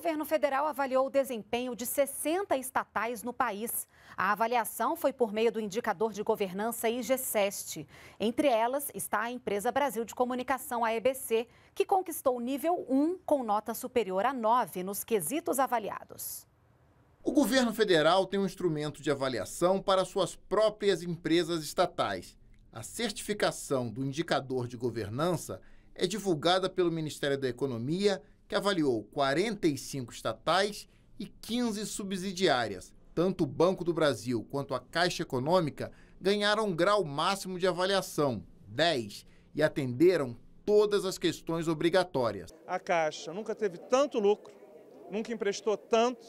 governo federal avaliou o desempenho de 60 estatais no país. A avaliação foi por meio do indicador de governança IGCEST. Entre elas está a empresa Brasil de Comunicação, a EBC, que conquistou o nível 1 com nota superior a 9 nos quesitos avaliados. O governo federal tem um instrumento de avaliação para suas próprias empresas estatais. A certificação do indicador de governança é divulgada pelo Ministério da Economia que avaliou 45 estatais e 15 subsidiárias. Tanto o Banco do Brasil quanto a Caixa Econômica ganharam um grau máximo de avaliação, 10, e atenderam todas as questões obrigatórias. A Caixa nunca teve tanto lucro, nunca emprestou tanto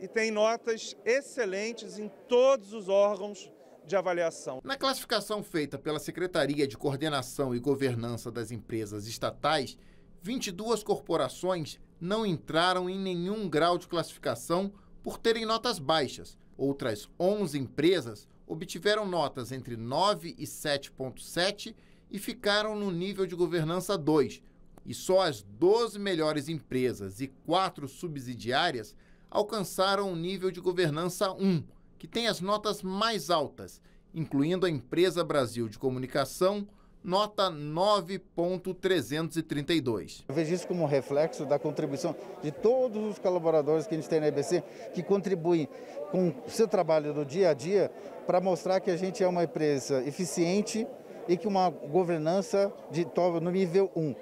e tem notas excelentes em todos os órgãos de avaliação. Na classificação feita pela Secretaria de Coordenação e Governança das Empresas Estatais, 22 corporações não entraram em nenhum grau de classificação por terem notas baixas. Outras 11 empresas obtiveram notas entre 9 e 7,7 e ficaram no nível de governança 2. E só as 12 melhores empresas e 4 subsidiárias alcançaram o nível de governança 1, que tem as notas mais altas, incluindo a Empresa Brasil de Comunicação, nota 9.332. Eu vejo isso como um reflexo da contribuição de todos os colaboradores que a gente tem na EBC, que contribuem com o seu trabalho do dia a dia para mostrar que a gente é uma empresa eficiente e que uma governança de no nível 1.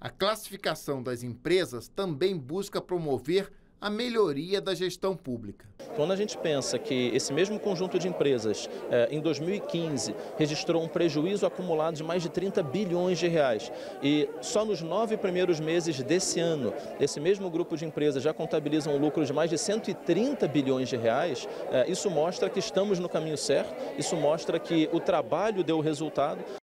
A classificação das empresas também busca promover a melhoria da gestão pública. Quando a gente pensa que esse mesmo conjunto de empresas, eh, em 2015, registrou um prejuízo acumulado de mais de 30 bilhões de reais, e só nos nove primeiros meses desse ano, esse mesmo grupo de empresas já contabiliza um lucro de mais de 130 bilhões de reais, eh, isso mostra que estamos no caminho certo, isso mostra que o trabalho deu resultado